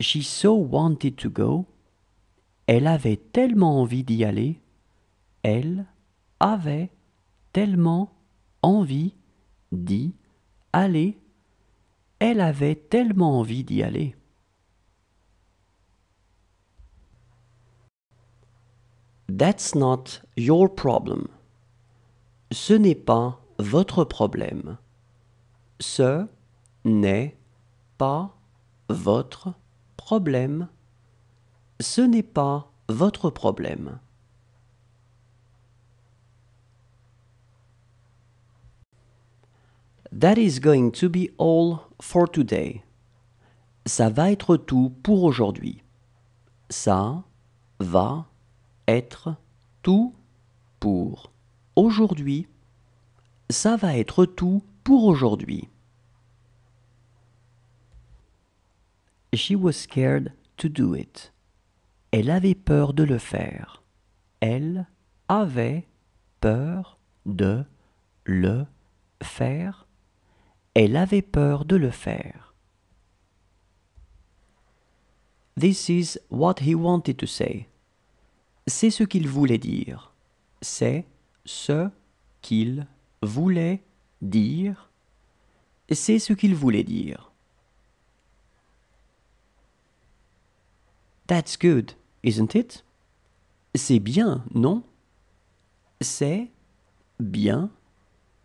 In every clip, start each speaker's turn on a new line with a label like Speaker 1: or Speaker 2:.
Speaker 1: She so wanted to go. Elle avait tellement envie d'y aller. Elle avait tellement envie d'y aller. Elle avait tellement envie d'y aller. That's not your problem. Ce n'est pas votre problème. Ce n'est pas votre problème problème, ce n'est pas votre problème. That is going to be all for today. Ça va être tout pour aujourd'hui. Ça va être tout pour aujourd'hui. Ça va être tout pour aujourd'hui. She was scared to do it. Elle avait peur de le faire. Elle avait peur de le faire. Elle avait peur de le faire. This is what he wanted to say. C'est ce qu'il voulait dire. C'est ce qu'il voulait dire. C'est ce qu'il voulait dire. That's good, isn't it? C'est bien, non? C'est bien,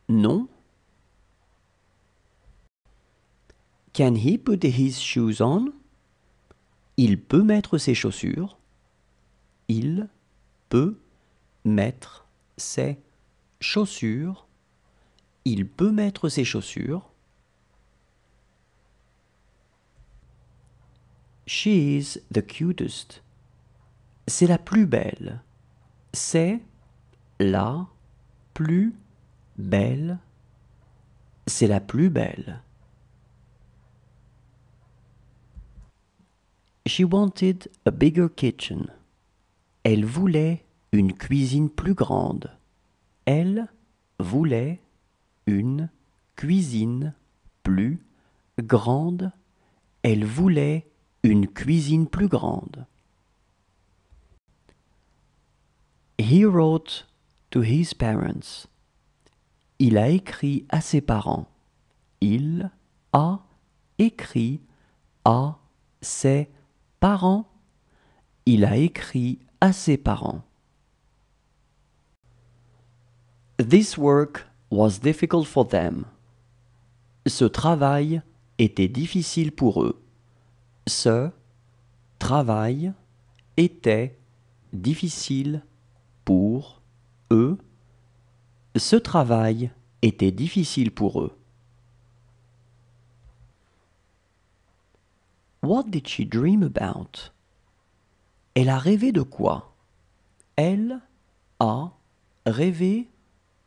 Speaker 1: non? Can he put his shoes on? Il peut mettre ses chaussures. Il peut mettre ses chaussures. Il peut mettre ses chaussures. She is the cutest. C'est la plus belle. C'est la plus belle. C'est la plus belle. She wanted a bigger kitchen. Elle voulait une cuisine plus grande. Elle voulait une cuisine plus grande. Elle voulait une cuisine plus grande. He wrote to his parents. Il a écrit à ses parents. Il a écrit à ses parents. Il a écrit à ses parents. This work was difficult for them. Ce travail était difficile pour eux ce travail était difficile pour eux. Ce travail était difficile pour eux. What did she dream about? Elle a rêvé de quoi? Elle a rêvé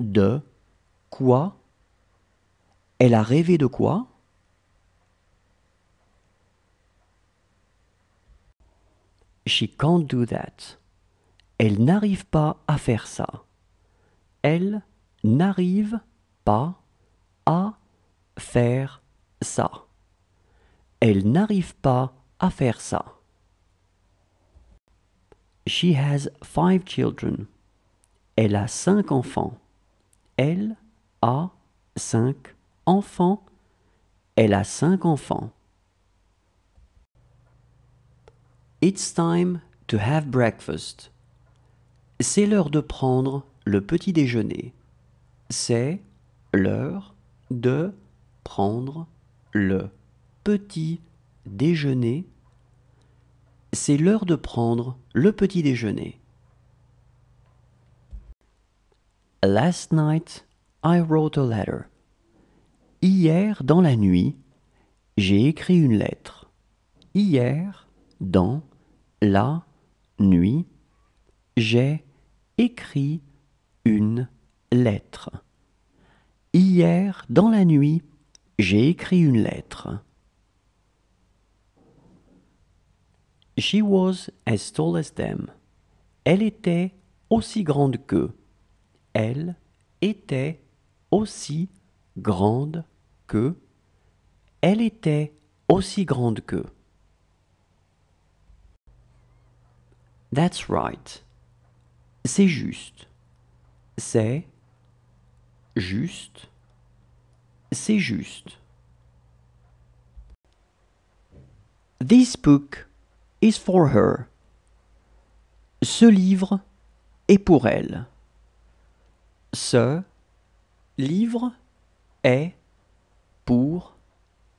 Speaker 1: de quoi? Elle a rêvé de quoi? She can't do that. Elle n'arrive pas à faire ça. Elle n'arrive pas à faire ça. Elle n'arrive pas à faire ça. She has five children. Elle a cinq enfants. Elle a cinq enfants. Elle a cinq enfants. It's time to have breakfast. C'est l'heure de prendre le petit déjeuner. C'est l'heure de prendre le petit déjeuner. C'est l'heure de prendre le petit déjeuner. Last night I wrote a letter. Hier dans la nuit, j'ai écrit une lettre. Hier dans la nuit, j'ai écrit une lettre. Hier, dans la nuit, j'ai écrit une lettre. She was as tall as them. Elle était aussi grande qu'eux. Elle était aussi grande que. Elle était aussi grande que. That's right. C'est juste. C'est juste. C'est juste. This book is for her. Ce livre est pour elle. Ce livre est pour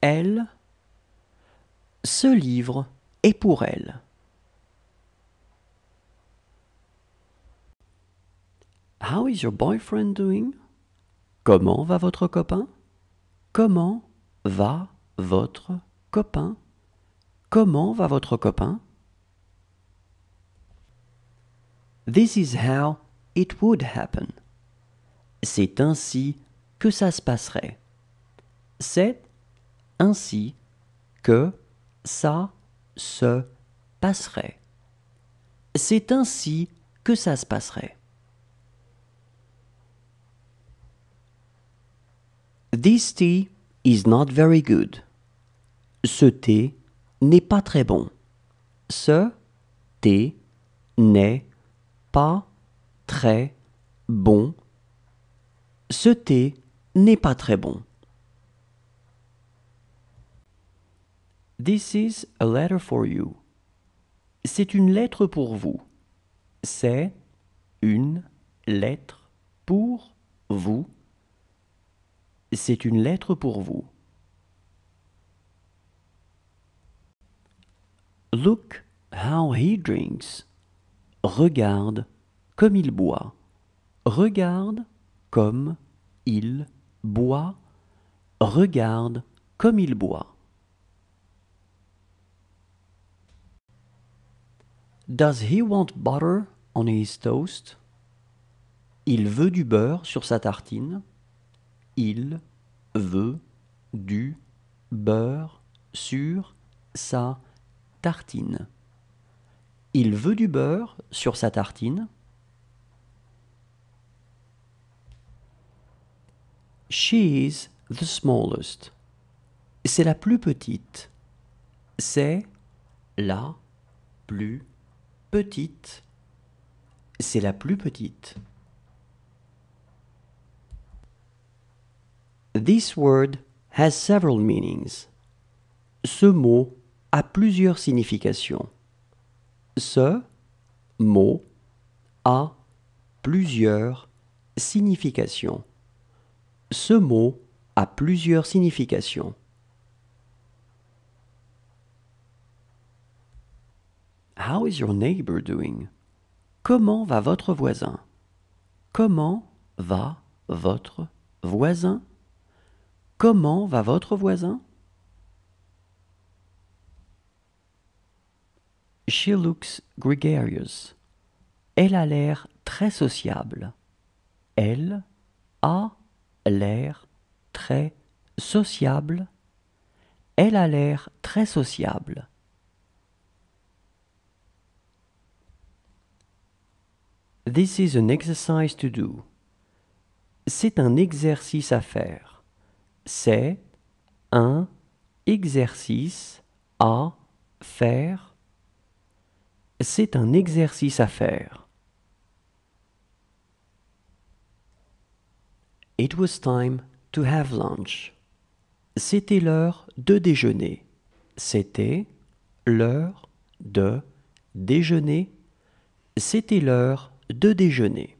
Speaker 1: elle. Ce livre est pour elle. How is your boyfriend doing? Comment va votre copain? Comment va votre copain? Comment va votre copain? This is how it would happen. C'est ainsi que ça se passerait. C'est ainsi que ça se passerait. C'est ainsi que ça se passerait. This tea is not very good. Ce thé n'est pas très bon. Ce thé n'est pas très bon. Ce thé n'est pas très bon. This is a letter for you. C'est une lettre pour vous. C'est une lettre pour vous. C'est une lettre pour vous. Look how he drinks. Regarde comme il boit. Regarde comme il boit. Regarde comme il boit. Does he want butter on his toast? Il veut du beurre sur sa tartine. Il veut du beurre sur sa tartine. Il veut du beurre sur sa tartine. She is the smallest. C'est la plus petite. C'est la plus petite. C'est la plus petite. This word has several meanings. Ce mot a plusieurs significations. Ce mot a plusieurs significations. Ce mot a plusieurs significations. How is your neighbor doing? Comment va votre voisin? Comment va votre voisin? Comment va votre voisin? She looks gregarious. Elle a l'air très sociable. Elle a l'air très sociable. Elle a l'air très sociable. This is an exercise to do. C'est un exercice à faire c'est un exercice à faire. C'est un exercice à faire. It was time to have lunch. C'était l'heure de déjeuner. C'était l'heure de déjeuner. C'était l'heure de déjeuner.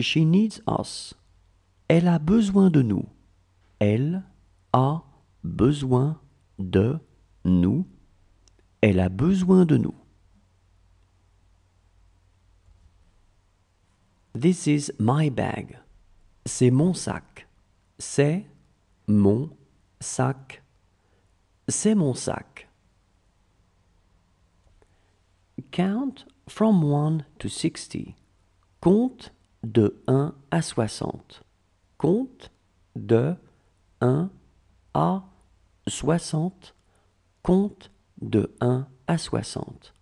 Speaker 1: She needs us. Elle a besoin de nous. Elle a besoin de nous. Elle a besoin de nous. This is my bag. C'est mon sac. C'est mon sac. C'est mon sac. Count from 1 to 60. Compte de 1 à 60. Compte de 1 à 60. Compte de 1 à 60.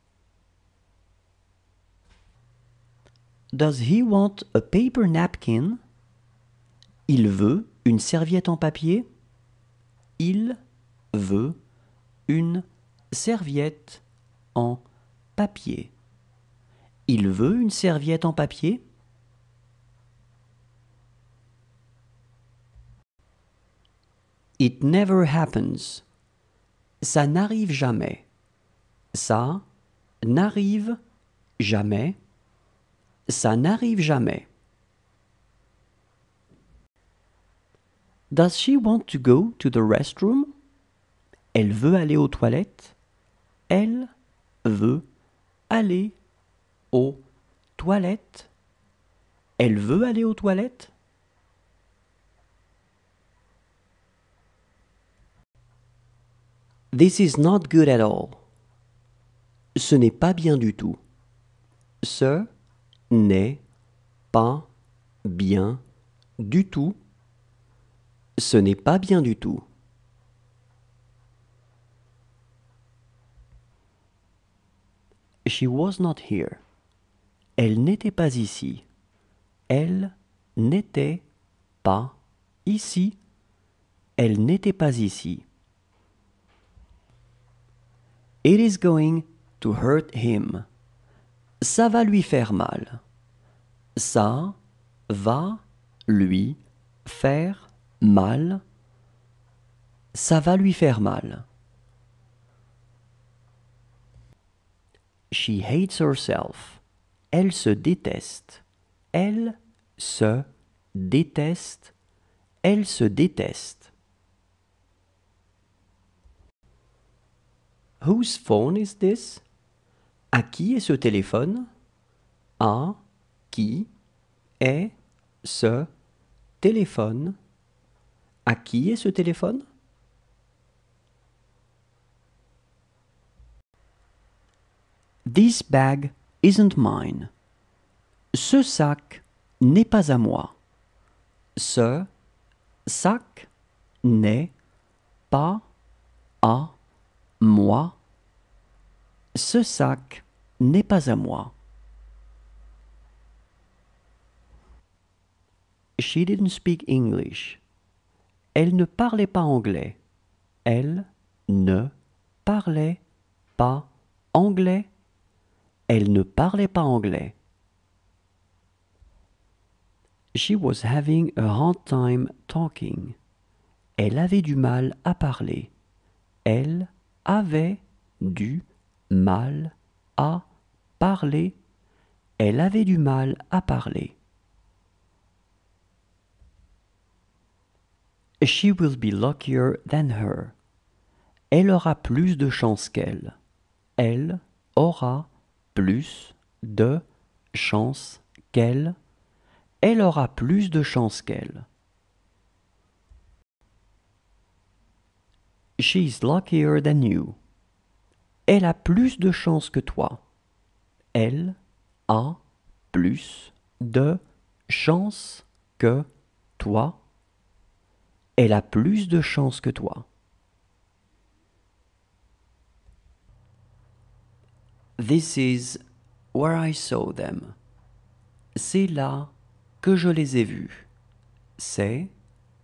Speaker 1: Does he want a paper napkin? Il veut une serviette en papier? Il veut une serviette en papier. Il veut une serviette en papier? It never happens. Ça n'arrive jamais. Ça n'arrive jamais. Ça n'arrive jamais. Does she want to go to the restroom? Elle veut aller aux toilettes. Elle veut aller aux toilettes. Elle veut aller aux toilettes. This is not good at all. Ce n'est pas bien du tout. Ce n'est pas bien du tout. Ce n'est pas bien du tout. She was not here. Elle n'était pas ici. Elle n'était pas ici. Elle n'était pas ici. It is going to hurt him. Ça va lui faire mal. Ça va lui faire mal. Ça va lui faire mal. She hates herself. Elle se déteste. Elle se déteste. Elle se déteste. Whose phone is this? À qui est ce téléphone? À qui est ce téléphone? À qui est ce téléphone? This bag isn't mine. Ce sac n'est pas à moi. Ce sac n'est pas à moi. Moi. Ce sac n'est pas à moi. She didn't speak English. Elle ne parlait pas anglais. Elle ne parlait pas anglais. Elle ne parlait pas anglais. She was having a hard time talking. Elle avait du mal à parler. Elle avait du mal à parler. Elle avait du mal à parler. She will be luckier than her. Elle aura plus de chance qu'elle. Elle aura plus de chance qu'elle. Elle aura plus de chance qu'elle. is luckier than you. Elle a plus de chance que toi. Elle a plus de chance que toi. Elle a plus de chance que toi. This is where I saw them. C'est là que je les ai vus. C'est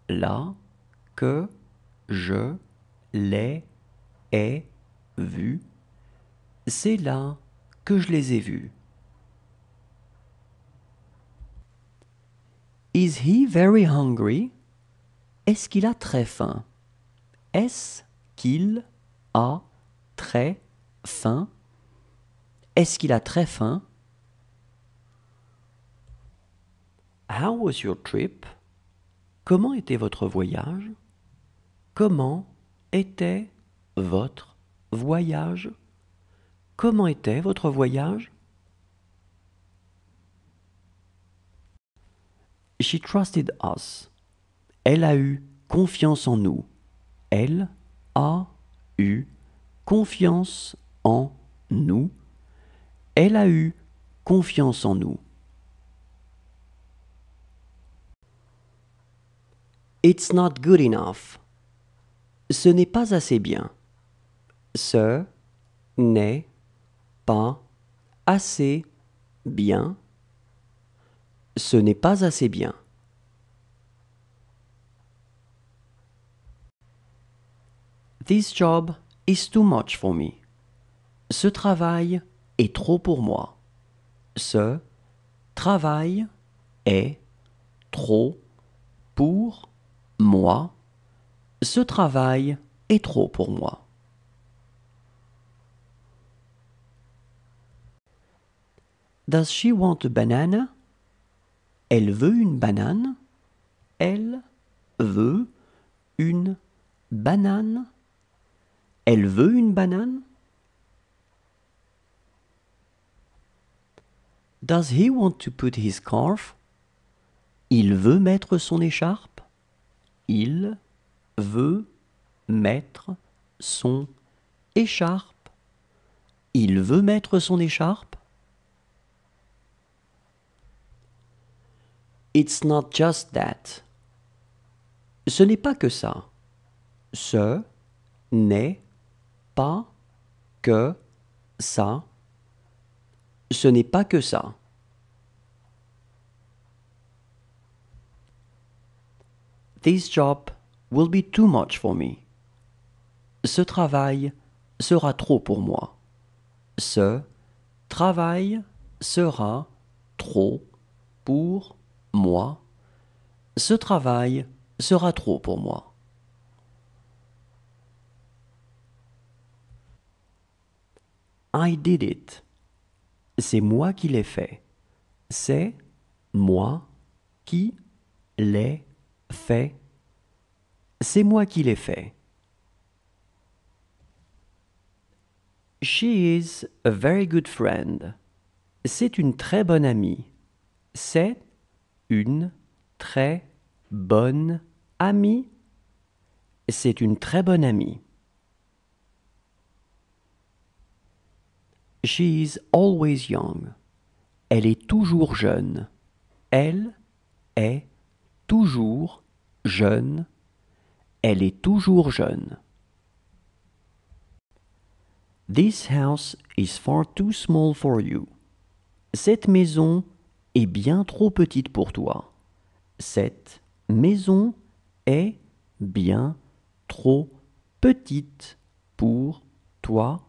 Speaker 1: là que je les ai vus. C'est là que je les ai vus. Is he very hungry? Est-ce qu'il a très faim? Est-ce qu'il a très faim? Est-ce qu'il a très faim? How was your trip? Comment était votre voyage? Comment était votre voyage Comment était votre voyage She trusted us. Elle a eu confiance en nous. Elle a eu confiance en nous. Elle a eu confiance en nous. It's not good enough ce n'est pas assez bien. Ce n'est pas assez bien. Ce n'est pas assez bien. This job is too much for me. Ce travail est trop pour moi. Ce travail est trop pour moi. Ce travail est trop pour moi. Does she want a banana? Elle veut une banane. Elle veut une banane. Elle veut une banane. Does he want to put his scarf? Il veut mettre son écharpe. Il veut mettre son écharpe. Il veut mettre son écharpe. It's not just that. Ce n'est pas que ça. Ce n'est pas que ça. Ce n'est pas que ça. This job will be too much for me. Ce travail sera trop pour moi. Ce travail sera trop pour moi. Ce travail sera trop pour moi. I did it. C'est moi qui l'ai fait. C'est moi qui l'ai fait. C'est moi qui l'ai fait. She is a very good friend. C'est une très bonne amie. C'est une très bonne amie. C'est une très bonne amie. She is always young. Elle est toujours jeune. Elle est toujours jeune. Elle est toujours jeune. This house is far too small for you. Cette maison est bien trop petite pour toi. Cette maison est bien trop petite pour toi.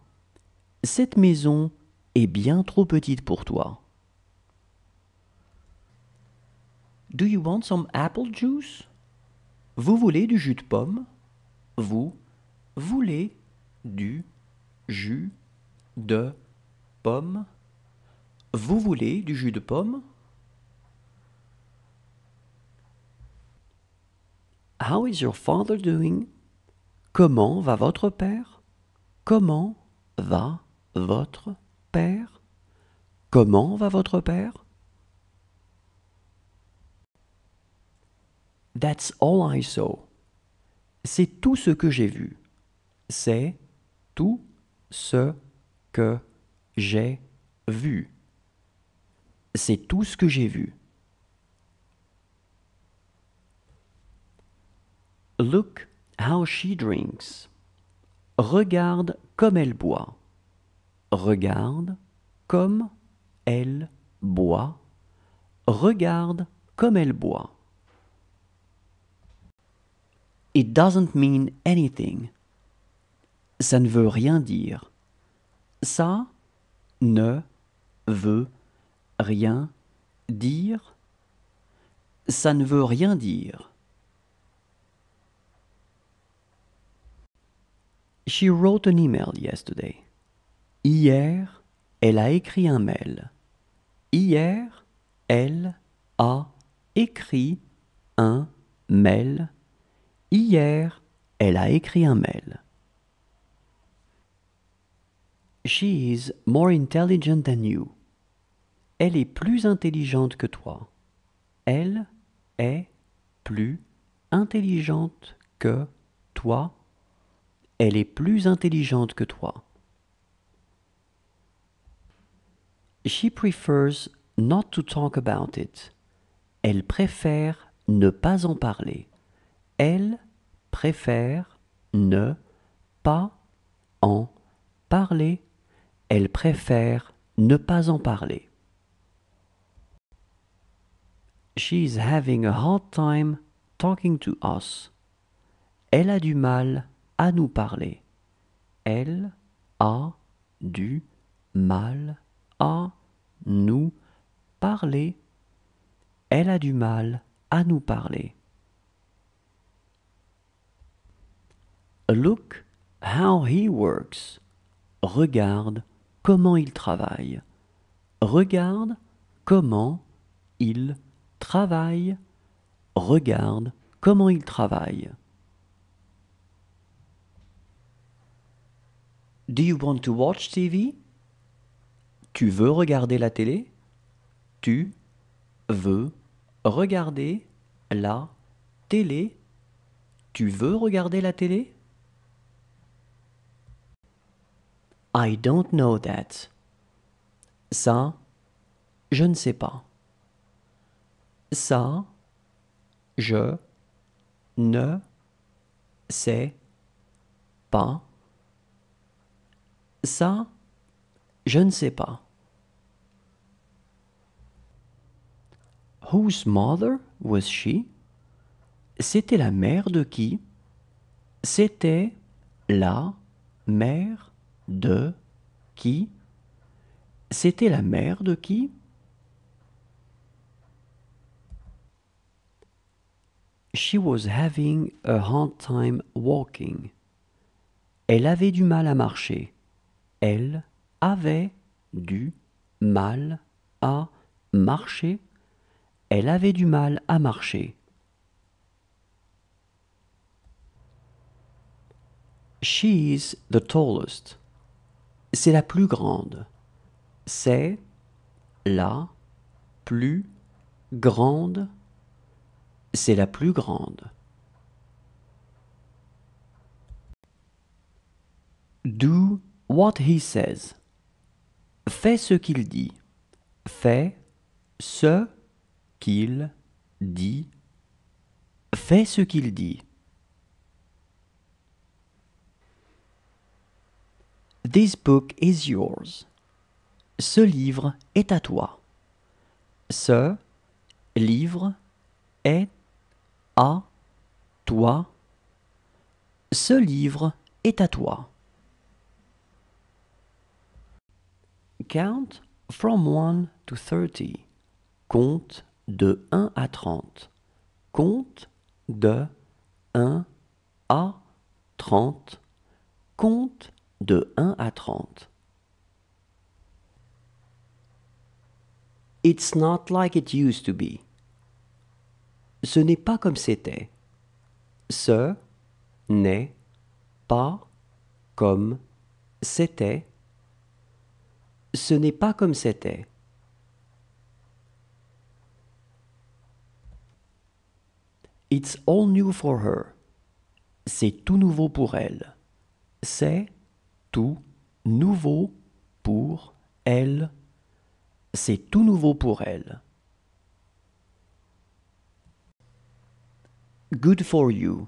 Speaker 1: Cette maison est bien trop petite pour toi. Do you want some apple juice? Vous voulez du jus de pomme Vous voulez du jus de pomme Vous voulez du jus de pomme How is your father doing Comment va votre père Comment va votre père Comment va votre père That's all I saw. C'est tout ce que j'ai vu. C'est tout ce que j'ai vu. C'est tout ce que j'ai vu. Look how she drinks. Regarde comme elle boit. Regarde comme elle boit. Regarde comme elle boit. It doesn't mean anything. Ça ne veut rien dire. Ça ne veut rien dire. Ça ne veut rien dire. She wrote an email yesterday. Hier, elle a écrit un mail. Hier, elle a écrit un mail Hier, elle a écrit un mail. She is more intelligent than you. Elle est plus intelligente que toi. Elle est plus intelligente que toi. Elle est plus intelligente que toi. She prefers not to talk about it. Elle préfère ne pas en parler. Elle préfère ne pas en parler. Elle préfère ne pas en parler. She is having a hard time talking to us. Elle a du mal à nous parler. Elle a du mal à nous parler. Elle a du mal à nous parler. Look how he works. Regarde comment il travaille. Regarde comment il travaille. Regarde comment il travaille. Do you want to watch TV? Tu veux regarder la télé? Tu veux regarder la télé? Tu veux regarder la télé? I don't know that. Ça, je ne sais pas. Ça, je ne sais pas. Ça, je ne sais pas. Whose mother was she? C'était la mère de qui? C'était la mère de qui C'était la mère de qui She was having a hard time walking. Elle avait du mal à marcher. Elle avait du mal à marcher. Elle avait du mal à marcher. She is the tallest c'est la plus grande. C'est la plus grande. C'est la plus grande. Do what he says. Fais ce qu'il dit. Fais ce qu'il dit. Fais ce qu'il dit. This book is yours. Ce livre est à toi. Ce livre est à toi. Ce livre est à toi. Count from 1 to 30. Compte de 1 à 30. Compte de 1 à 30. Compte de 1 à 30. It's not like it used to be. Ce n'est pas comme c'était. Ce n'est pas comme c'était. Ce n'est pas comme c'était. It's all new for her. C'est tout nouveau pour elle. C'est tout nouveau pour elle. C'est tout nouveau pour elle. Good for you.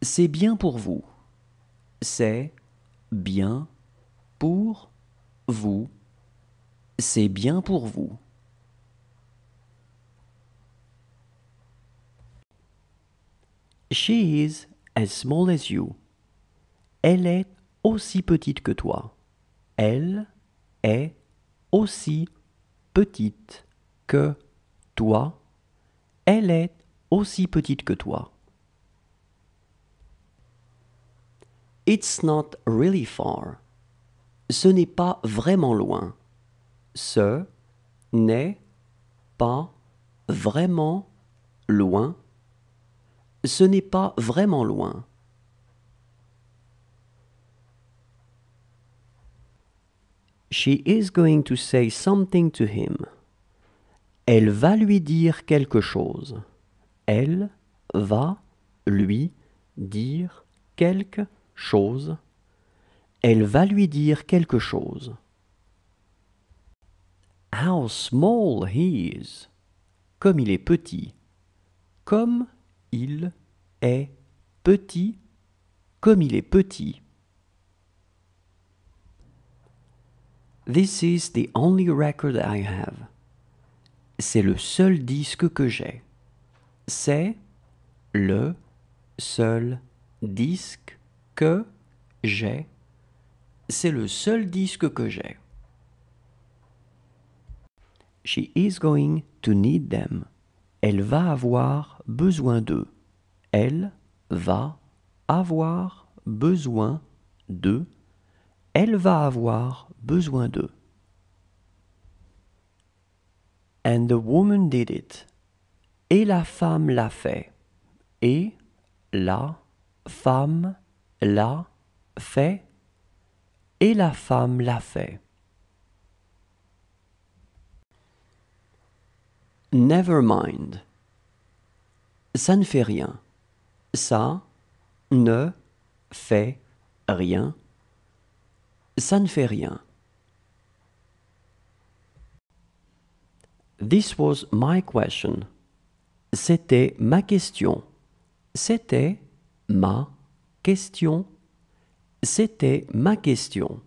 Speaker 1: C'est bien pour vous. C'est bien pour vous. C'est bien pour vous. She is as small as you. Elle est aussi petite que toi. Elle est aussi petite que toi. Elle est aussi petite que toi. It's not really far. Ce n'est pas vraiment loin. Ce n'est pas vraiment loin. Ce n'est pas vraiment loin. she is going to say something to him. Elle va lui dire quelque chose. Elle va lui dire quelque chose. Elle va lui dire quelque chose. How small he is. Comme il est petit. Comme il est petit. Comme il est petit. This is the only record I have. C'est le seul disque que j'ai. C'est le seul disque que j'ai. C'est le seul disque que j'ai. She is going to need them. Elle va avoir besoin d'eux. Elle va avoir besoin d'eux. Elle va avoir besoin d'eux And the woman did it. Et la femme l'a fait. Et la femme l'a fait. Et la femme l'a fait. Never mind. Ça ne fait rien. Ça ne fait rien. Ça ne fait rien. This was my question. C'était ma question. C'était ma question. C'était ma question.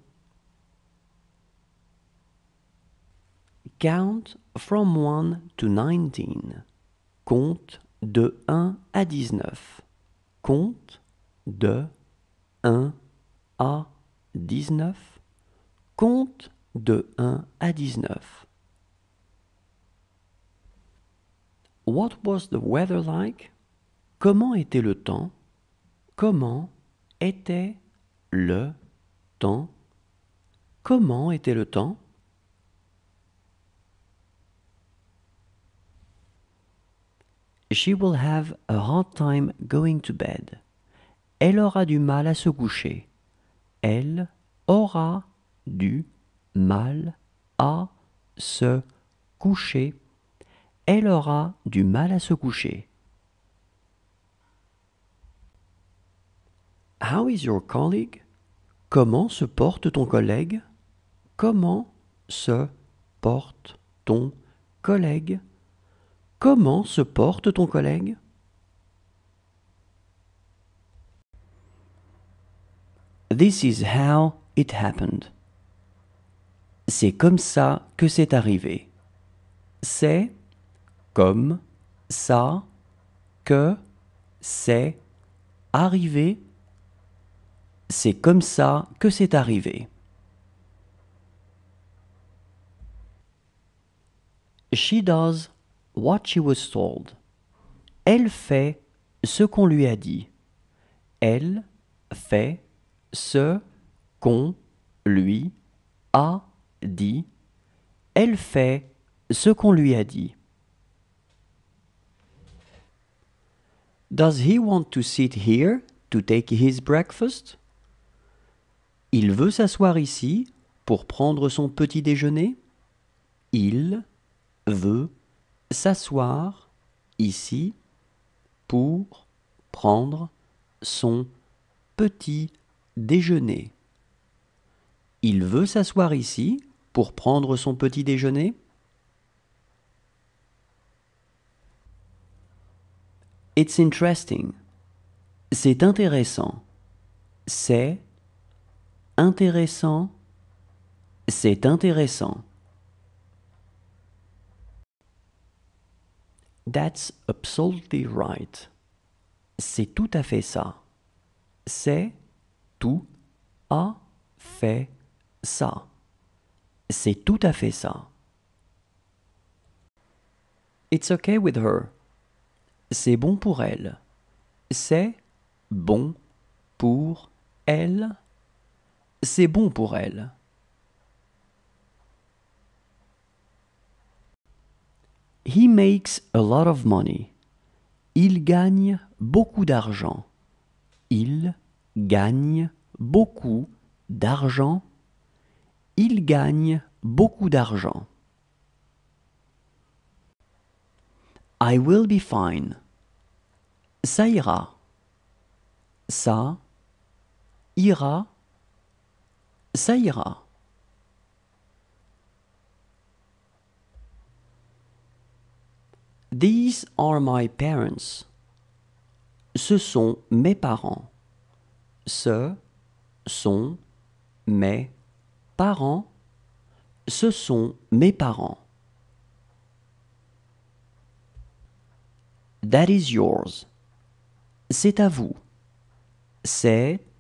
Speaker 1: Count from 1 to 19. Compte de 1 à 19. Compte de 1 à 19. Compte de 1 à 19. What was the weather like? Comment était le temps? Comment était le temps? Comment était le temps? She will have a hard time going to bed. Elle aura du mal à se coucher. Elle aura du mal à se coucher elle aura du mal à se coucher. How is your colleague? Comment se porte ton collègue? Comment se porte ton collègue? Comment se porte ton collègue? This is how it happened. C'est comme ça que c'est arrivé. C'est comme, ça, que, c'est, arrivé. C'est comme ça que c'est arrivé. She does what she was told. Elle fait ce qu'on lui a dit. Elle fait ce qu'on lui a dit. Does he want to sit here to take his breakfast? Il veut s'asseoir ici pour prendre son petit déjeuner? Il veut s'asseoir ici pour prendre son petit déjeuner. Il veut s'asseoir ici pour prendre son petit déjeuner? It's interesting. C'est intéressant. C'est intéressant. C'est intéressant. That's absolutely right. C'est tout à fait ça. C'est tout à fait ça. C'est tout à fait ça. It's okay with her. C'est bon pour elle. C'est bon pour elle. C'est bon pour elle. He makes a lot of money. Il gagne beaucoup d'argent. Il gagne beaucoup d'argent. Il gagne beaucoup d'argent. I will be fine ça ira. Ça ira. Ça ira. These are my parents. Ce sont mes parents. Ce sont mes parents. Ce sont mes parents. That is yours. C'est à vous. C'est